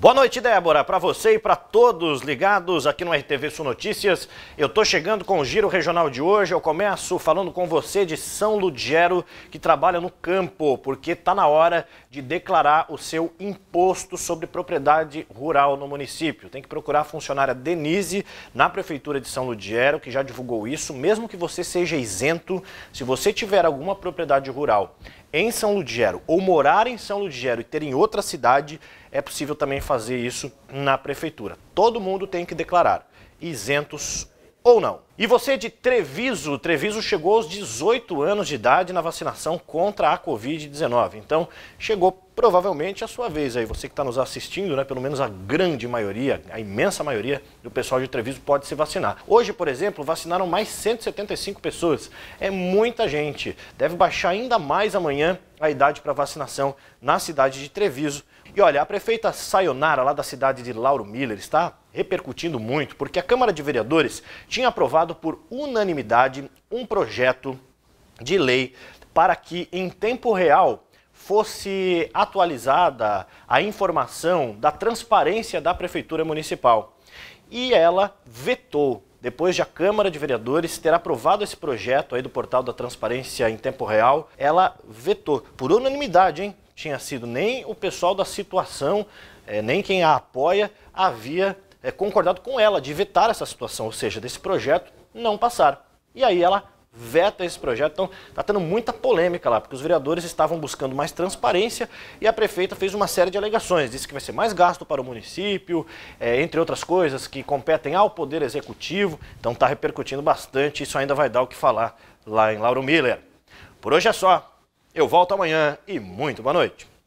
Boa noite, Débora, para você e para todos ligados aqui no RTV Sul Notícias. Eu estou chegando com o Giro Regional de hoje. Eu começo falando com você de São Ludgero, que trabalha no campo, porque está na hora de declarar o seu imposto sobre propriedade rural no município. Tem que procurar a funcionária Denise na Prefeitura de São Ludgero, que já divulgou isso, mesmo que você seja isento, se você tiver alguma propriedade rural em São Ludgero ou morar em São Ludgero e ter em outra cidade, é possível também fazer isso na prefeitura. Todo mundo tem que declarar, isentos ou não. E você de Treviso, Treviso chegou aos 18 anos de idade na vacinação contra a Covid-19. Então, chegou provavelmente a sua vez aí. Você que está nos assistindo, né, pelo menos a grande maioria, a imensa maioria do pessoal de Treviso pode se vacinar. Hoje, por exemplo, vacinaram mais 175 pessoas. É muita gente. Deve baixar ainda mais amanhã a idade para vacinação na cidade de Treviso. E olha, a prefeita Sayonara, lá da cidade de Lauro Miller, está repercutindo muito, porque a Câmara de Vereadores tinha aprovado aprovado por unanimidade um projeto de lei para que, em tempo real, fosse atualizada a informação da transparência da Prefeitura Municipal. E ela vetou depois de a Câmara de Vereadores ter aprovado esse projeto aí do portal da transparência em tempo real, ela vetou por unanimidade, hein? Tinha sido nem o pessoal da situação, é, nem quem a apoia havia é, concordado com ela de vetar essa situação, ou seja, desse projeto não passar E aí ela veta esse projeto. Então, está tendo muita polêmica lá, porque os vereadores estavam buscando mais transparência e a prefeita fez uma série de alegações. Disse que vai ser mais gasto para o município, é, entre outras coisas que competem ao Poder Executivo. Então, está repercutindo bastante. Isso ainda vai dar o que falar lá em Lauro Miller. Por hoje é só. Eu volto amanhã e muito boa noite.